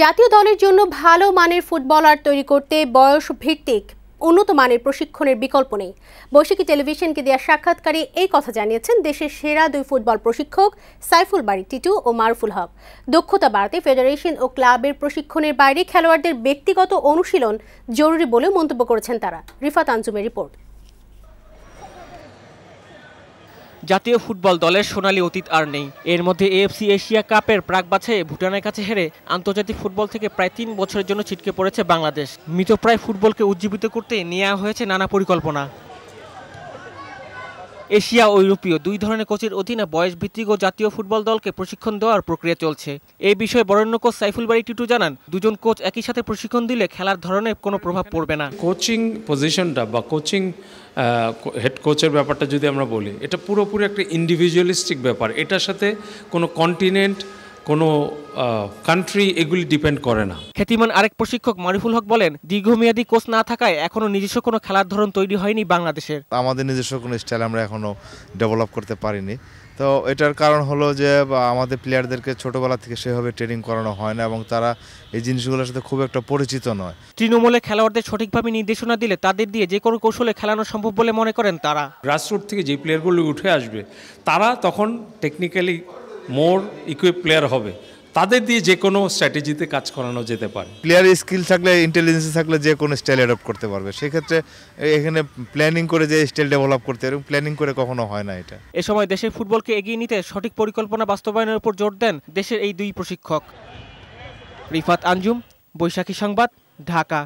জাতীয় দলের জন্য ভালো মানের ফুটবলার তৈরি করতে বয়স ভিত্তিক উন্নত মানের প্রশিক্ষণের বিকল্প নেই বৈশাখী টেলিভিশনকে দেওয়া সাক্ষাৎকারে এই কথা জানিয়েছেন দেশের সেরা দুই ফুটবল প্রশিক্ষক সাইফুল বাড়ি টিটু ও মারফুল হক দক্ষতা বাড়াতে ফেডারেশন ও ক্লাবের প্রশিক্ষণের বাইরে খেলোয়াড়দের ব্যক্তিগত অনুশীলন জরুরি বলে মন্তব্য করেছেন তারা রিফাত আঞ্জুমের রিপোর্ট জাতীয় ফুটবল দলের সোনালি অতীত আর নেই এর মধ্যে এএফসি এশিয়া কাপের প্রাক বাছে ভুটানের কাছে হেরে আন্তর্জাতিক ফুটবল থেকে প্রায় তিন বছরের জন্য ছিটকে পড়েছে বাংলাদেশ মৃতপ্রায় ফুটবলকে উজ্জীবিত করতে নেওয়া হয়েছে নানা পরিকল্পনা এশিয়া ও ইউরোপীয় দুই ধরনের কোচের অধীনে বয়সভিত্তিক ও জাতীয় ফুটবল দলকে প্রশিক্ষণ দেওয়ার প্রক্রিয়া চলছে এই বিষয়ে বরেণ্য কোচ সাইফুল বাড়ি টিটু জানান দুজন কোচ একই সাথে প্রশিক্ষণ দিলে খেলার ধরনে কোনো প্রভাব পড়বে না কোচিং পজিশনটা বা কোচিং হেড কোচের ব্যাপারটা যদি আমরা বলি এটা পুরোপুরি একটা ইন্ডিভিজুয়ালিস্টিক ব্যাপার এটার সাথে কোনো কন্টিনেন্ট কোনো কান্ট্রি এগুলি ডিপেন্ড করে না খ্যাতিমান আরেক প্রশিক্ষক মারিফুল হক বলেন দীর্ঘমেয়াদী কোচ না থাকায় এখনও নিজস্ব কোনো খেলার ধরন তৈরি হয়নি বাংলাদেশের আমাদের নিজস্ব কোনো স্টাইল আমরা এখনো ডেভেলপ করতে পারিনি তো এটার কারণ হলো যে আমাদের প্লেয়ারদেরকে ছোটবেলা থেকে সেভাবে ট্রেনিং করানো হয় না এবং তারা এই জিনিসগুলোর সাথে খুব একটা পরিচিত নয় তৃণমূলে খেলোয়াড়দের সঠিকভাবে নির্দেশনা দিলে তাদের দিয়ে যে কোনো কৌশলে খেলানো সম্ভব বলে মনে করেন তারা গ্রাসরুট থেকে যে প্লেয়ারগুলো উঠে আসবে তারা তখন টেকনিক্যালি মোর ইকুইপ প্লেয়ার হবে তাদের দিয়ে যে কোনো স্ট্র্যাটেজিতে কাজ করানো যেতে পারে প্লেয়ার স্কিল থাকলে ইন্টেলিজেন্স থাকলে যে কোনো স্টাইল অ্যাডপ্ট করতে পারবে সেক্ষেত্রে এখানে প্ল্যানিং করে যে স্টাইল ডেভেলপ করতে এবং প্ল্যানিং করে কখনো হয় না এটা এ সময় দেশের ফুটবলকে এগিয়ে নিতে সঠিক পরিকল্পনা বাস্তবায়নের উপর জোর দেন দেশের এই দুই প্রশিক্ষক রিফাত আঞ্জুম বৈশাখী সংবাদ ঢাকা